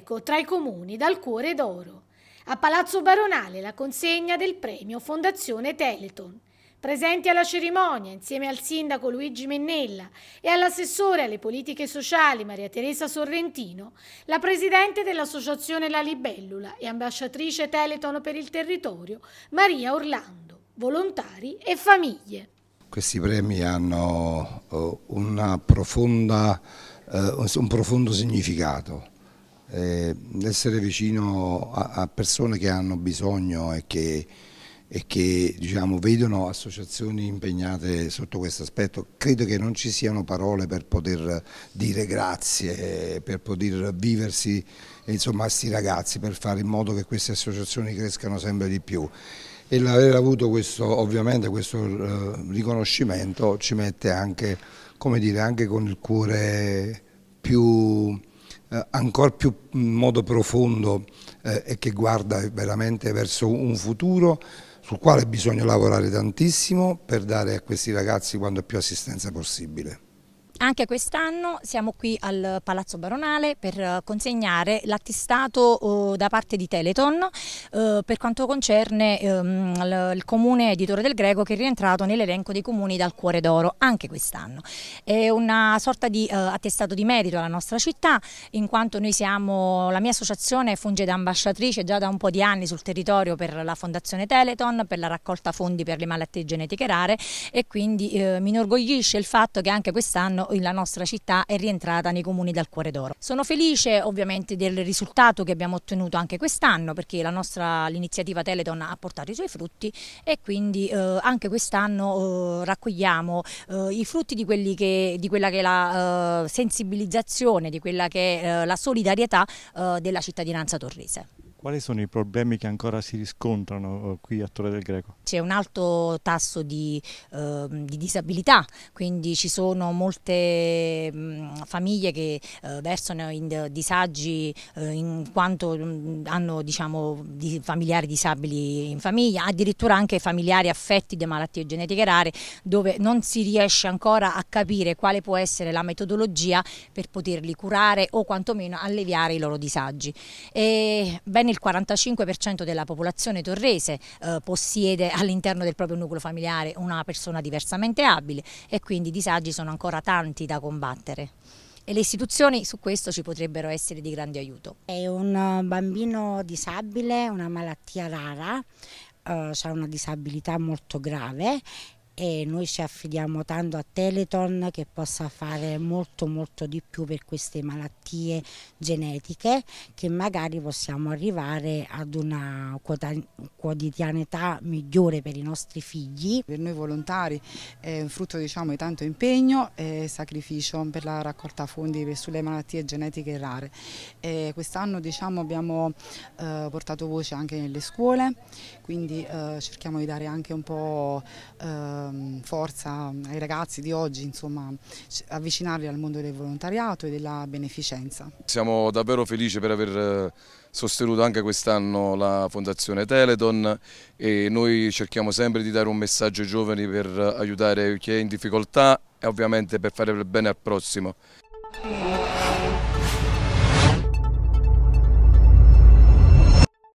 greco tra i comuni dal cuore d'oro. A Palazzo Baronale la consegna del premio Fondazione Teleton. Presenti alla cerimonia, insieme al sindaco Luigi Mennella e all'assessore alle politiche sociali Maria Teresa Sorrentino, la presidente dell'associazione La Libellula e ambasciatrice Teleton per il territorio Maria Orlando, volontari e famiglie. Questi premi hanno eh, una profonda, eh, un profondo significato eh, essere vicino a, a, persone che hanno bisogno e che, e che diciamo, vedono associazioni impegnate sotto questo aspetto. Credo che non ci siano parole per poter dire grazie, per poter viversi insomma, a questi ragazzi, per fare in modo che queste associazioni crescano sempre di più e l'aver avuto questo, ovviamente questo eh, riconoscimento ci mette anche, dire, anche con il cuore più eh, ancora più in modo profondo eh, e che guarda veramente verso un futuro sul quale bisogna lavorare tantissimo per dare a questi ragazzi quanto più assistenza possibile. Anche quest'anno siamo qui al Palazzo Baronale per eh, consegnare l'attestato eh, da parte di Teleton eh, per quanto concerne ehm, il comune di Torre del Greco che è rientrato nell'elenco dei comuni dal cuore d'oro anche quest'anno. È una sorta di attestato di merito alla nostra città in quanto noi siamo, la mia associazione funge da ambasciatrice già da un po' di anni sul territorio per la Fondazione Teleton, per la raccolta fondi per le malattie genetiche rare e quindi mi inorgoglisce il fatto che anche quest'anno la nostra città è rientrata nei comuni dal Cuore d'Oro. Sono felice ovviamente del risultato che abbiamo ottenuto anche quest'anno perché l'iniziativa Teleton ha portato i suoi frutti e quindi eh, anche quest'anno eh, raccogliamo eh, i frutti di, che, di, quella che è la eh, sensibilizzazione, di quella che è eh, la solidarietà eh, della cittadinanza torrese. Quali sono i problemi che ancora si riscontrano eh, qui a Torre del Greco? C'è un alto tasso di, eh, di, disabilità, quindi ci sono molte mh, mm, famiglie che eh, versano in disagi eh, in quanto mh, mm, hanno diciamo, di familiari disabili in famiglia, addirittura anche familiari affetti da malattie genetiche rare, dove non si riesce ancora a capire quale può essere la metodologia per poterli curare o quantomeno alleviare i loro disagi. E, bene il 45% della popolazione torrese eh, possiede all'interno del proprio nucleo familiare una persona diversamente abile e quindi i disagi sono ancora tanti da combattere e le istituzioni su questo ci potrebbero essere di grande aiuto. È un bambino disabile, una malattia rara, eh, ha una disabilità molto grave e noi ci affidiamo tanto a Teleton che possa fare molto molto di più per queste malattie genetiche che magari possiamo arrivare ad una quotidianità migliore per i nostri figli. Per noi volontari è un frutto diciamo, di tanto impegno e sacrificio per la raccolta fondi sulle malattie genetiche rare. Quest'anno diciamo, abbiamo eh, portato voce anche nelle scuole, quindi eh, cerchiamo di dare anche un po' eh, Ehm, forza ai ragazzi di oggi, insomma, avvicinarli al mondo del volontariato e della beneficenza. Siamo davvero felici per aver eh, sostenuto anche quest'anno la Fondazione Teleton e noi cerchiamo sempre di dare un messaggio ai giovani per aiutare chi è in difficoltà e ovviamente per fare bene al prossimo.